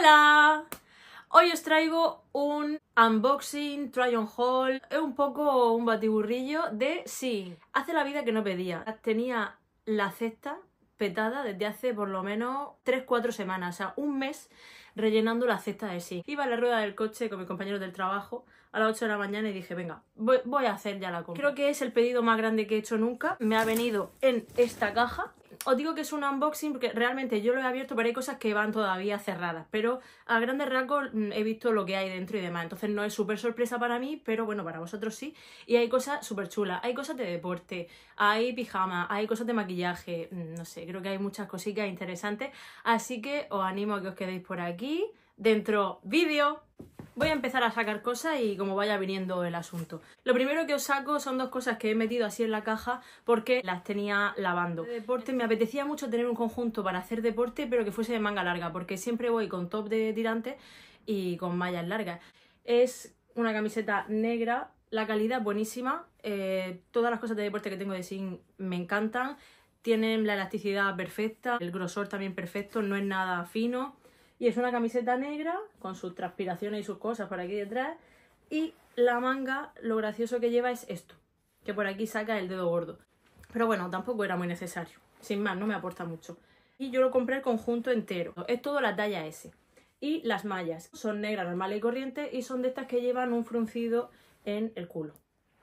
¡Hola! Hoy os traigo un unboxing, try on haul, es un poco un batiburrillo de sí, hace la vida que no pedía. Tenía la cesta petada desde hace por lo menos 3-4 semanas, o sea, un mes rellenando la cesta de sí. Iba a la rueda del coche con mi compañero del trabajo a las 8 de la mañana y dije, venga, voy, a hacer ya la cosa. Creo que es el pedido más grande que he hecho nunca. Me ha venido en esta caja os digo que es un unboxing porque realmente yo lo he abierto, pero hay cosas que van todavía cerradas. Pero a grandes rasgos mm, he visto lo que hay dentro y demás. Entonces no es súper sorpresa para mí, pero bueno, para vosotros sí. Y hay cosas súper chulas. Hay cosas de deporte, hay pijamas, hay cosas de maquillaje. Mm, no sé, creo que hay muchas cositas interesantes. Así que os animo a que os quedéis por aquí. Dentro vídeo. Voy a empezar a sacar cosas y como vaya viniendo el asunto. Lo primero que os saco son dos cosas que he metido así en la caja porque las tenía lavando. deporte me apetecía mucho tener un conjunto para hacer deporte pero que fuese de manga larga porque siempre voy con top de tirante y con mallas largas. Es una camiseta negra, la calidad buenísima, eh, todas las cosas de deporte que tengo de sin me encantan, tienen la elasticidad perfecta, el grosor también perfecto, no es nada fino, y es una camiseta negra con sus transpiraciones y sus cosas por aquí detrás. Y la manga, lo gracioso que lleva es esto, que por aquí saca el dedo gordo. Pero bueno, tampoco era muy necesario. Sin más, no me aporta mucho. Y yo lo compré el conjunto entero. Es todo la talla S. Y las mallas. Son negras, normales y corrientes. Y son de estas que llevan un fruncido en el culo.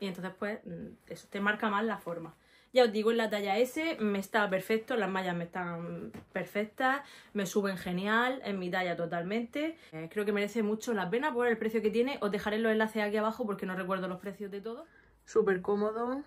Y entonces, pues, mm, eso te marca más la forma. Ya os digo, en la talla S me está perfecto, las mallas me están perfectas, me suben genial, en mi talla totalmente. Eh, creo que merece mucho la pena por el precio que tiene. Os dejaré los enlaces aquí abajo porque no recuerdo los precios de todo. Súper cómodo.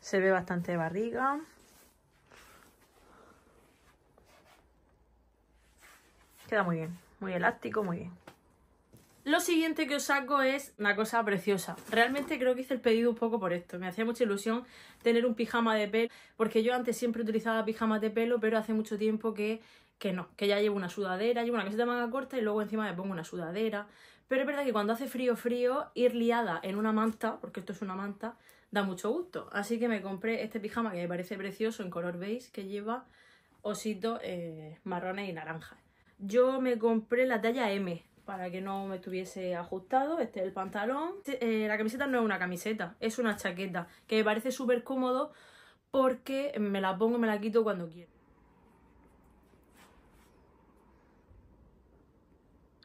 Se ve bastante barriga. Queda muy bien, muy elástico, muy bien. Lo siguiente que os saco es una cosa preciosa. Realmente creo que hice el pedido un poco por esto. Me hacía mucha ilusión tener un pijama de pelo, porque yo antes siempre utilizaba pijamas de pelo, pero hace mucho tiempo que, que no, que ya llevo una sudadera, llevo una caseta de manga corta y luego encima me pongo una sudadera. Pero es verdad que cuando hace frío, frío, ir liada en una manta, porque esto es una manta, da mucho gusto. Así que me compré este pijama que me parece precioso en color beige, que lleva ositos eh, marrones y naranjas. Yo me compré la talla M, para que no me estuviese ajustado. Este es el pantalón. Eh, la camiseta no es una camiseta, es una chaqueta, que me parece súper cómodo porque me la pongo me la quito cuando quiero.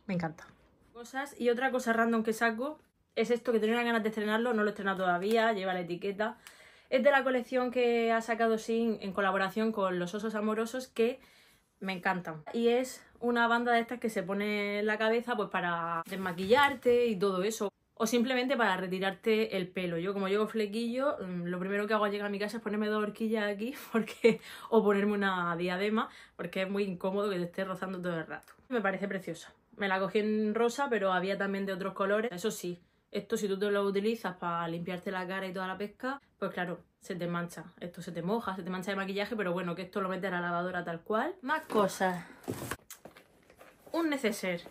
Me encanta. Cosas y otra cosa random que saco es esto que tenía ganas de estrenarlo, no lo he estrenado todavía, lleva la etiqueta. Es de la colección que ha sacado Sin en colaboración con Los Osos Amorosos que me encantan. Y es una banda de estas que se pone en la cabeza pues para desmaquillarte y todo eso. O simplemente para retirarte el pelo. Yo como llevo flequillo, mm, lo primero que hago al llegar a mi casa es ponerme dos horquillas aquí porque o ponerme una diadema porque es muy incómodo que te esté rozando todo el rato. Me parece preciosa. Me la cogí en rosa, pero había también de otros colores. Eso sí, esto si tú te lo utilizas para limpiarte la cara y toda la pesca, pues claro, se te mancha. Esto se te moja, se te mancha de maquillaje, pero bueno, que esto lo metes a la lavadora tal cual. Más cosas. Un neceser.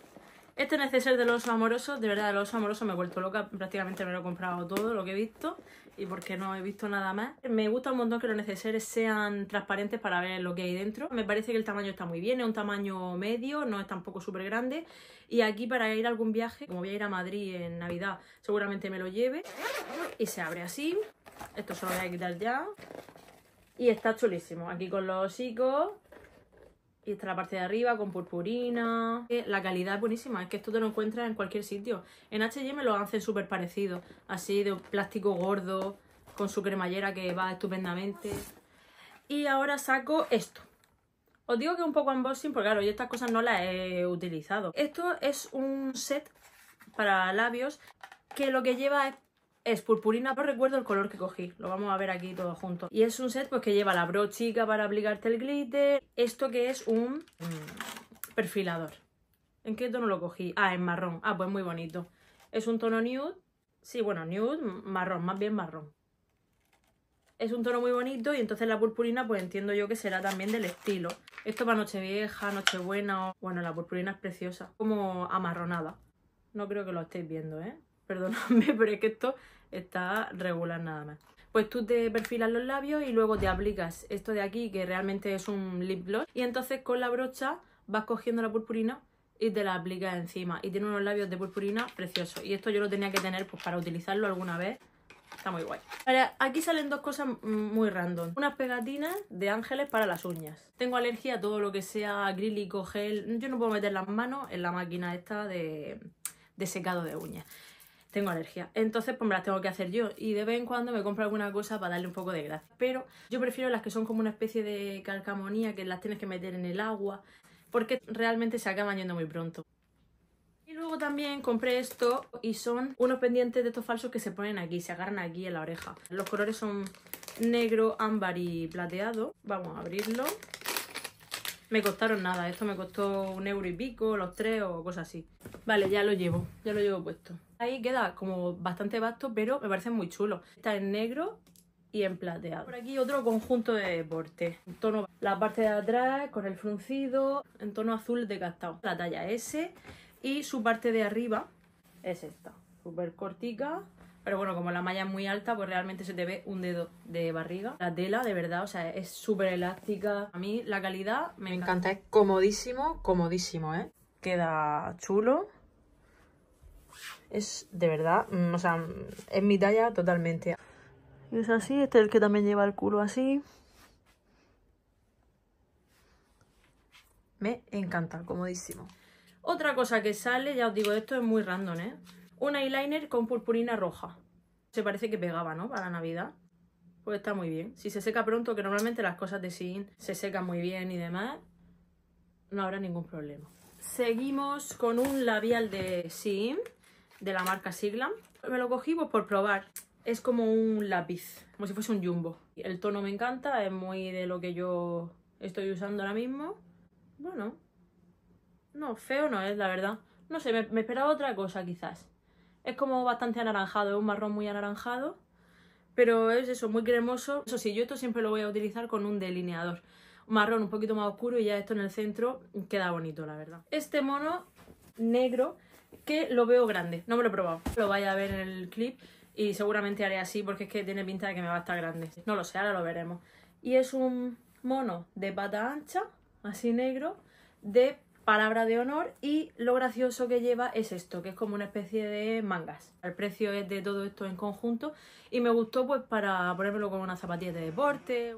Este neceser de los amorosos, de verdad, de los amorosos me he vuelto loca. Prácticamente me lo he comprado todo lo que he visto y porque no he visto nada más. Me gusta un montón que los necesarios sean transparentes para ver lo que hay dentro. Me parece que el tamaño está muy bien, es un tamaño medio, no es tampoco súper grande. Y aquí para ir a algún viaje, como voy a ir a Madrid en Navidad, seguramente me lo lleve. Y se abre así. Esto se lo voy a quitar ya. Y está chulísimo. Aquí con los hocicos y está la parte de arriba con purpurina. Eh, la calidad es buenísima. Es que esto te lo encuentras en cualquier sitio. En H&M lo hacen súper parecido. Así de plástico gordo con su cremallera que va estupendamente. Y ahora saco esto. Os digo que un poco unboxing porque claro, yo estas cosas no las he utilizado. Esto es un set para labios que lo que lleva es es purpurina, no recuerdo el color que cogí. Lo vamos a ver aquí todo junto. Y es un set pues que lleva la brochica para aplicarte el glitter. Esto que es un mm, perfilador. ¿En qué tono lo cogí? Ah, en marrón. Ah, pues muy bonito. Es un tono nude. Sí, bueno, nude, marrón, más bien marrón. Es un tono muy bonito y entonces la purpurina pues entiendo yo que será también del estilo. Esto para Nochevieja, Nochebuena... Bueno, la purpurina es preciosa, como amarronada. No creo que lo estéis viendo, ¿eh? Perdóname, pero es que esto está regular nada más. Pues tú te perfilas los labios y luego te aplicas esto de aquí que realmente es un lip gloss y entonces con la brocha vas cogiendo la purpurina y te la aplicas encima y tiene unos labios de purpurina preciosos y esto yo lo tenía que tener pues para utilizarlo alguna vez está muy guay. aquí salen dos cosas muy random. Unas pegatinas de ángeles para las uñas. Tengo alergia a todo lo que sea acrílico, gel. Yo no puedo meter las manos en la máquina esta de, de secado de uñas tengo alergia. Entonces, pues me las tengo que hacer yo. Y de vez en cuando me compro alguna cosa para darle un poco de gracia. Pero yo prefiero las que son como una especie de calcamonía que las tienes que meter en el agua. Porque realmente se acaban yendo muy pronto. Y luego también compré esto y son unos pendientes de estos falsos que se ponen aquí, se agarran aquí en la oreja. Los colores son negro, ámbar y plateado. Vamos a abrirlo me costaron nada. Esto me costó un euro y pico, los tres o cosas así. Vale, ya lo llevo, ya lo llevo puesto. Ahí queda como bastante vasto, pero me parece muy chulo. Está en negro y en plateado. Por aquí otro conjunto de deporte. En tono la parte de atrás con el fruncido, en tono azul de castado. La talla S y su parte de arriba es esta. Súper cortica, pero bueno, como la malla es muy alta, pues realmente se te ve un dedo de barriga. La tela, de verdad, o sea, es súper elástica. A mí la calidad me, encanta. encanta. Es comodísimo, comodísimo, ¿eh? Queda chulo. Es de verdad, mm, o sea, es mi talla totalmente. Y es así, este es el que también lleva el culo así. Me encanta, comodísimo. Otra cosa que sale, ya os digo, esto es muy random, ¿eh? Un eyeliner con purpurina roja. Se parece que pegaba, ¿no? Para Navidad. Pues está muy bien. Si se seca pronto, que normalmente las cosas de Shein se secan muy bien y demás, no habrá ningún problema. Seguimos con un labial de Shein, de la marca Siglam. Me lo cogí pues, por probar. Es como un lápiz, como si fuese un jumbo. El tono me encanta, es muy de lo que yo estoy usando ahora mismo. Bueno, no, feo no es, la verdad. No sé, me, me esperaba otra cosa quizás. Es como bastante anaranjado, es un marrón muy anaranjado, pero es eso, muy cremoso. Eso sí, yo esto siempre lo voy a utilizar con un delineador. marrón un poquito más oscuro y ya esto en el centro queda bonito, la verdad. Este mono negro que lo veo grande, no me lo he probado. Lo vaya a ver en el clip y seguramente haré así porque es que tiene pinta de que me va a estar grande. No lo sé, ahora lo veremos. Y es un mono de pata ancha, así negro, de palabra de honor y lo gracioso que lleva es esto, que es como una especie de mangas. El precio es de todo esto en conjunto y me gustó pues para ponérmelo con una zapatilla de deporte.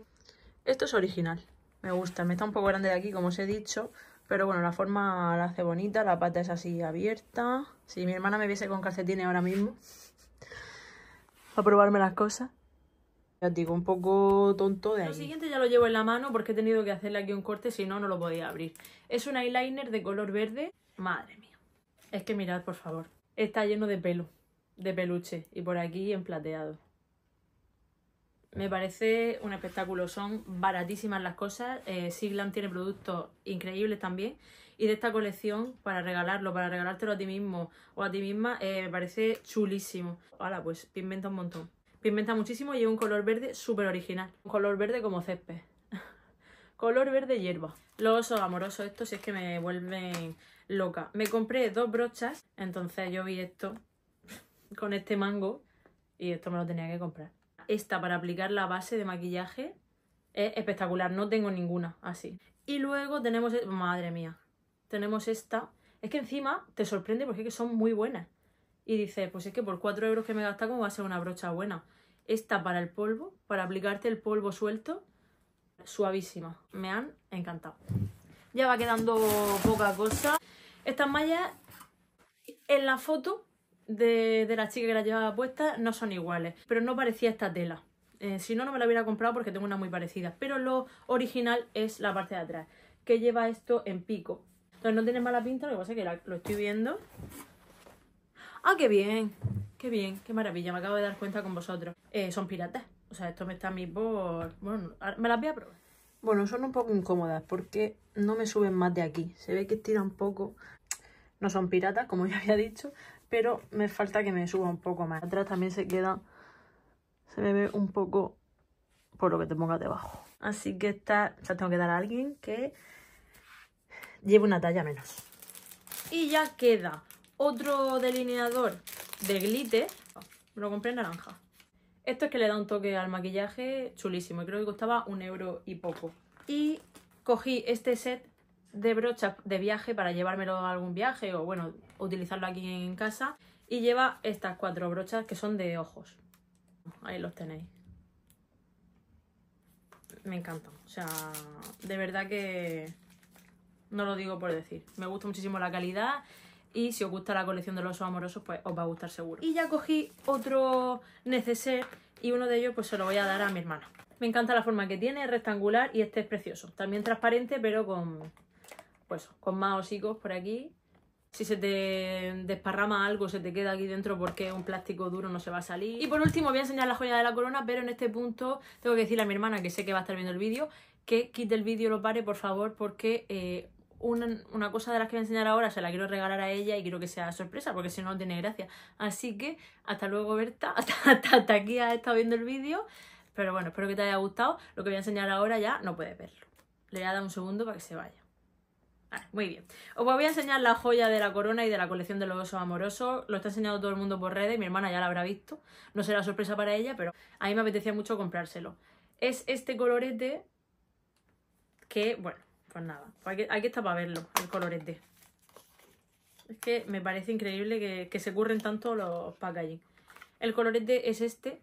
Esto es original, me gusta, me está un poco grande de aquí como os he dicho, pero bueno, la forma la hace bonita, la pata es así abierta. Si mi hermana me viese con calcetines ahora mismo, a probarme las cosas ya digo, un poco tonto de ahí. Lo siguiente ya lo llevo en la mano porque he tenido que hacerle aquí un corte, si no, no lo podía abrir. Es un eyeliner de color verde. Madre mía. Es que mirad, por favor. Está lleno de pelo, de peluche. Y por aquí en plateado. Me parece un espectáculo. Son baratísimas las cosas. Eh, Siglam tiene productos increíbles también. Y de esta colección, para regalarlo, para regalártelo a ti mismo o a ti misma, eh, me parece chulísimo. Hola, pues te inventa un montón. Pimenta muchísimo y es un color verde súper original. Un color verde como césped. color verde hierba. Los osos amorosos estos si es que me vuelven loca. Me compré dos brochas, entonces yo vi esto con este mango y esto me lo tenía que comprar. Esta para aplicar la base de maquillaje es espectacular, no tengo ninguna así. Y luego tenemos, e- madre mía, tenemos esta. Es que encima te sorprende porque son muy buenas y dice pues es que por 4 euros que me gasta, como va a ser una brocha buena? Esta para el polvo, para aplicarte el polvo suelto, suavísima. Me han encantado. Ya va quedando poca cosa. Estas mallas en la foto de, la chica que las llevaba puesta no son iguales, pero no parecía esta tela. Eh, si no, no me la hubiera comprado porque tengo una muy parecida. Pero lo original es la parte de atrás, que lleva esto en pico. Entonces no tiene mala pinta, lo que pasa es que lo estoy viendo ¡Ah, qué bien! ¡Qué bien! ¡Qué maravilla! Me acabo de dar cuenta con vosotros. Eh, son piratas. O sea, esto me está a mí por... Bueno, me las voy a probar. Bueno, son un poco incómodas porque no me suben más de aquí. Se ve que estira un poco. No son piratas, como ya había dicho, pero me falta que me suba un poco más. Atrás también se queda... Se me ve un poco por lo que te pongas debajo. Así que esta o sea, tengo que dar a alguien que lleve una talla menos. Y ya queda. Otro delineador de glitter. Oh, lo compré en naranja. Esto es que le da un toque al maquillaje chulísimo. Creo que costaba un euro y poco. Y cogí este set de brochas de viaje para llevármelo a algún viaje o bueno, utilizarlo aquí en casa. Y lleva estas cuatro brochas que son de ojos. Ahí los tenéis. Me encantan. O sea, de verdad que no lo digo por decir. Me gusta muchísimo la calidad y si os gusta la colección de los osos amorosos, pues os va a gustar seguro. Y ya cogí otro neceser y uno de ellos pues se lo voy a dar a mi hermana. Me encanta la forma que tiene, es rectangular y este es precioso. También transparente, pero con, pues, con más hocicos por aquí. Si se te desparrama algo, se te queda aquí dentro porque es un plástico duro, no se va a salir. Y por último voy a enseñar la joya de la corona, pero en este punto tengo que decirle a mi hermana, que sé que va a estar viendo el vídeo, que quite el vídeo, lo pare, por favor, porque... Eh, una, cosa de las que voy a enseñar ahora se la quiero regalar a ella y quiero que sea sorpresa porque si no, no tiene gracia. Así que hasta luego Berta, hasta, aquí has estado viendo el vídeo. Pero bueno, espero que te haya gustado. Lo que voy a enseñar ahora ya no puedes verlo. Le voy a dar un segundo para que se vaya. Vale, muy bien. Os voy a enseñar la joya de la corona y de la colección de los osos amorosos. Lo está enseñando todo el mundo por redes. Mi hermana ya la habrá visto. No será sorpresa para ella, pero a mí me apetecía mucho comprárselo. Es este colorete que, bueno, pues nada, hay pues que que está para verlo, el colorete. Es que me parece increíble que, se curren tanto los packaging. El colorete es este.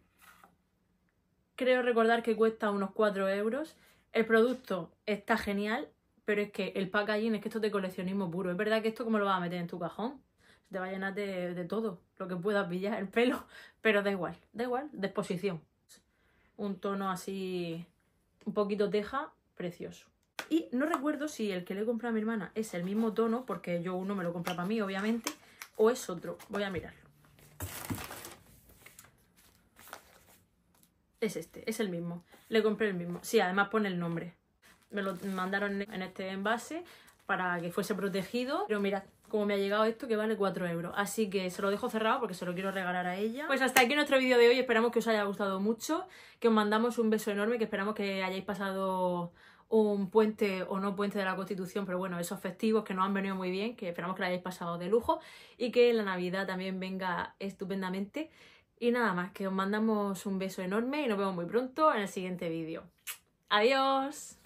Creo recordar que cuesta unos 4 euros. El producto está genial, pero es que el packaging es que esto es de coleccionismo puro. Es verdad que esto como lo vas a meter en tu cajón, te va a llenar de, de, todo lo que puedas pillar, el pelo, pero da igual, da igual, de exposición. Un tono así, un poquito teja, precioso. Y no recuerdo si el que le he comprado a mi hermana es el mismo tono, porque yo uno me lo compré para mí, obviamente, o es otro. Voy a mirarlo. Es este, es el mismo. Le compré el mismo. Sí, además pone el nombre. Me lo mandaron en este envase para que fuese protegido. Pero mirad cómo me ha llegado esto, que vale 4 euros. Así que se lo dejo cerrado porque se lo quiero regalar a ella. Pues hasta aquí nuestro vídeo de hoy. Esperamos que os haya gustado mucho. Que os mandamos un beso enorme. Que esperamos que hayáis pasado un puente o no puente de la Constitución, pero bueno, esos festivos que nos han venido muy bien, que esperamos que lo hayáis pasado de lujo y que la Navidad también venga estupendamente. Y nada más, que os mandamos un beso enorme y nos vemos muy pronto en el siguiente vídeo. ¡Adiós!